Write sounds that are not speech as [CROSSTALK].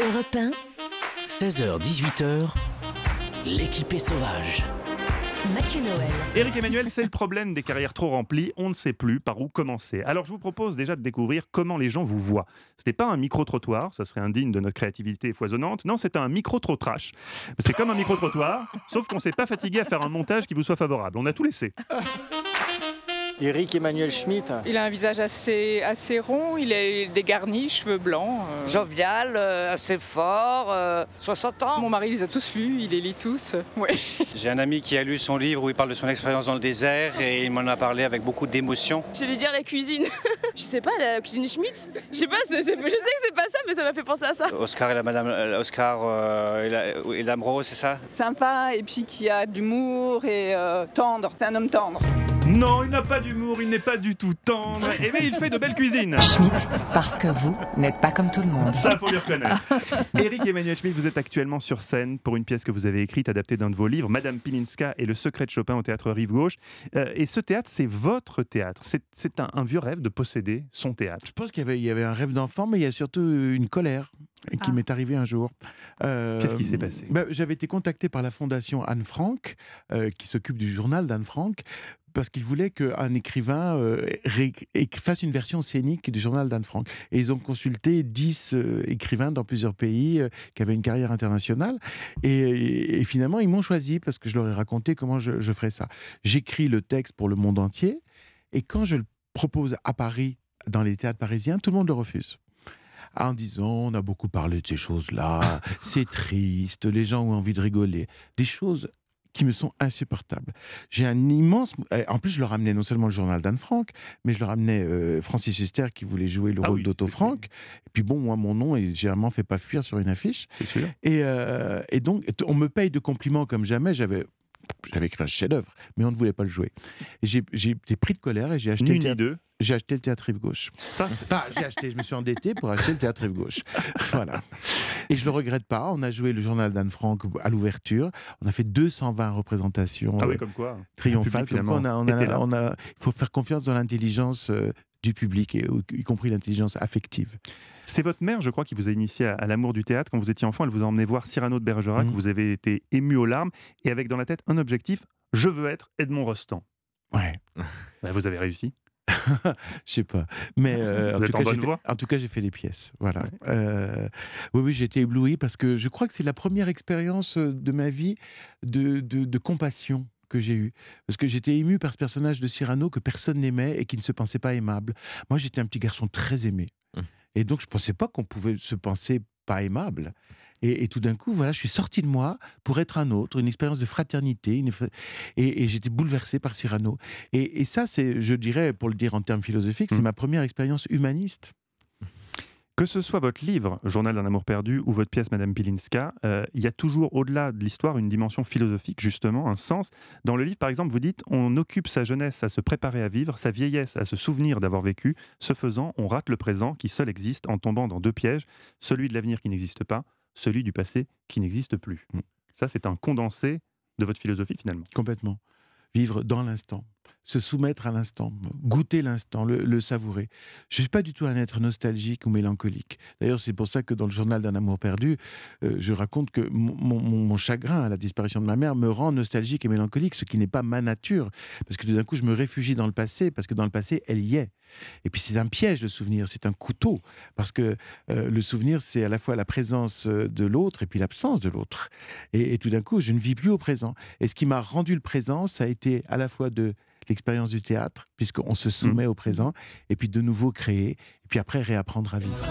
Europe 1. 16h, 18h, l'équipé sauvage. Mathieu Noël. Éric Emmanuel, c'est le problème des carrières trop remplies. On ne sait plus par où commencer. Alors, je vous propose déjà de découvrir comment les gens vous voient. Ce n'est pas un micro-trottoir, ça serait indigne de notre créativité foisonnante. Non, c'est un micro trash C'est comme un micro-trottoir, sauf qu'on ne s'est pas fatigué à faire un montage qui vous soit favorable. On a tout laissé. [LAUGHS] Eric Emmanuel Schmitt. Il a un visage assez, assez rond, il est dégarni, cheveux blancs. Euh. Jovial, euh, assez fort, 60 euh, ans. Mon mari les a tous lus, il les lit tous. [LAUGHS] Oui. J'ai un ami qui a lu son livre où il parle de son expérience dans le désert et il m'en a parlé avec beaucoup d'émotion. J'allais dire la cuisine. [LAUGHS] je sais pas, la cuisine Schmitt. Je sais pas, que c'est pas ça, mais ça m'a fait penser à ça. Oscar et la madame, Oscar et, la, Rose, c'est ça Sympa et puis qui a d'humour et tendre. C'est un homme tendre. Non, il n'a pas d'humour, il n'est pas du tout tendre, et mais il fait de belles cuisines. Schmitt, parce que vous n'êtes pas comme tout le monde. Ça, faut lui reconnaître. Eric Emmanuel Schmitt, vous êtes actuellement sur scène pour une pièce que vous avez écrite, adaptée d'un de vos livres, Madame Pilinska et le secret de Chopin au théâtre Rive Gauche. Euh, et ce théâtre, c'est votre théâtre. C'est un, vieux rêve de posséder son théâtre. Je pense qu'il y, avait un rêve d'enfant, mais il y a surtout une colère qui ah. m'est arrivé un jour. Euh, Qu'est-ce qui s'est passé ben, J'avais été contacté par la fondation Anne Frank, euh, qui s'occupe du journal d'Anne Frank, parce qu'ils voulaient qu'un écrivain euh, fasse une version scénique du journal d'Anne Frank. Et ils ont consulté 10 écrivains dans plusieurs pays qui avaient une carrière internationale. Et, finalement, ils m'ont choisi parce que je leur ai raconté comment je, je ferais ça. J'écris le texte pour le monde entier. Et quand je le propose à Paris, dans les théâtres parisiens, tout le monde le refuse en disant on a beaucoup parlé de ces choses-là, [LAUGHS] c'est triste, les gens ont envie de rigoler. Des choses qui me sont insupportables. J'ai un immense. Eh, en plus, je leur amenais non seulement le journal d'Anne Frank, mais je leur amenais euh, Francis Huster qui voulait jouer le ah rôle d'Otto Frank. Et puis bon, moi, mon nom est généralement fait pas fuir sur une affiche. C'est sûr. Et, euh, et donc, on me paye de compliments comme jamais. J'avais j'avais écrit un chef-d'œuvre, mais on ne voulait pas le jouer. J'ai été pris de colère et j'ai acheté, le théâtre, j'ai acheté le théâtre Rive Gauche. Ça, j'ai acheté, je me suis endetté pour acheter le théâtre Rive Gauche. [LAUGHS] Voilà. Et je ne le regrette pas. On a joué le journal d'Anne Frank à l'ouverture. On a fait 220 représentations. Ah euh, comme quoi. Triomphales. Il on a, on a, on a, faut faire confiance dans l'intelligence euh, du public, y compris l'intelligence affective. C'est votre mère, je crois, qui vous a initié à, l'amour du théâtre quand vous étiez enfant. Elle vous a emmené voir Cyrano de Bergerac. Mmh. Vous avez été ému aux larmes et avec dans la tête un objectif je veux être Edmond Rostand. Ouais. [LAUGHS] Ben, vous avez réussi. [LAUGHS] Je sais pas, mais en, tout cas, j'ai fait les pièces. Voilà. Euh, oui, oui, j'ai été ébloui parce que je crois que c'est la première expérience euh, de ma vie de compassion que j'ai eu. Parce que j'étais ému par ce personnage de Cyrano que personne n'aimait et qui ne se pensait pas aimable. Moi, j'étais un petit garçon très aimé. Hum. Et donc, je ne pensais pas qu'on pouvait se penser pas aimable. Et, tout d'un coup, voilà, je suis sorti de moi pour être un autre, une expérience de fraternité. Et, j'étais bouleversé par Cyrano. Et, ça, c'est, je dirais, pour le dire en termes philosophiques, c'est hum. ma première expérience humaniste. Que ce soit votre livre, Journal d'un amour perdu, ou votre pièce Madame Pilinska, euh, il y a toujours au-delà de l'histoire une dimension philosophique, justement, un sens. Dans le livre, par exemple, vous dites on occupe sa jeunesse à se préparer à vivre, sa vieillesse à se souvenir d'avoir vécu. Ce faisant, on rate le présent qui seul existe en tombant dans deux pièges, celui de l'avenir qui n'existe pas, celui du passé qui n'existe plus. Mm. Ça, c'est un condensé de votre philosophie, finalement. Complètement. Vivre dans l'instant se soumettre à l'instant, goûter l'instant, le, savourer. Je ne suis pas du tout un être nostalgique ou mélancolique. D'ailleurs, c'est pour ça que dans le journal d'un amour perdu, euh, je raconte que mon, chagrin à la disparition de ma mère me rend nostalgique et mélancolique, ce qui n'est pas ma nature, parce que tout d'un coup, je me réfugie dans le passé, parce que dans le passé, elle y est. Et puis c'est un piège le souvenir, c'est un couteau, parce que euh, le souvenir, c'est à la fois la présence euh, de l'autre et puis l'absence de l'autre. Et, et tout d'un coup, je ne vis plus au présent. Et ce qui m'a rendu le présent, ça a été à la fois de l'expérience du théâtre, puisqu'on se mm. soumet au présent, et puis de nouveau créer, et puis après réapprendre à vivre.